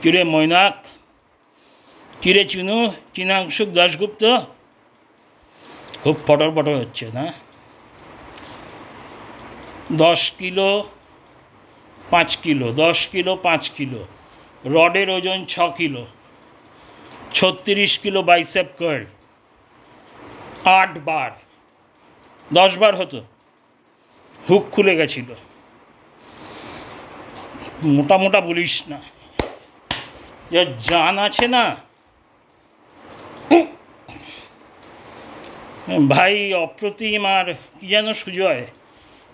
কিরে মৈনাক কিরে চিনু চিনাংশুক দাশগুপ্ত খুব পটর পটর হচ্ছে না দশ কিলো পাঁচ কিলো দশ কিলো পাঁচ কিলো রডের ওজন ছ কিলো ছত্রিশ কিলো বাইসেপ কার্ল আট বার দশ বার হতো হুক খুলে গেছিলো মোটা মোটা বলিস না যা জান আছে না ভাই অপ্রতিম আর কী যেন সুজয়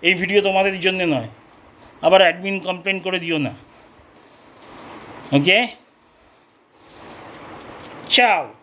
এই ভিডিও তোমাদের জন্য নয় আবার অ্যাডমিন কমপ্লেন করে দিও না ওকে চাও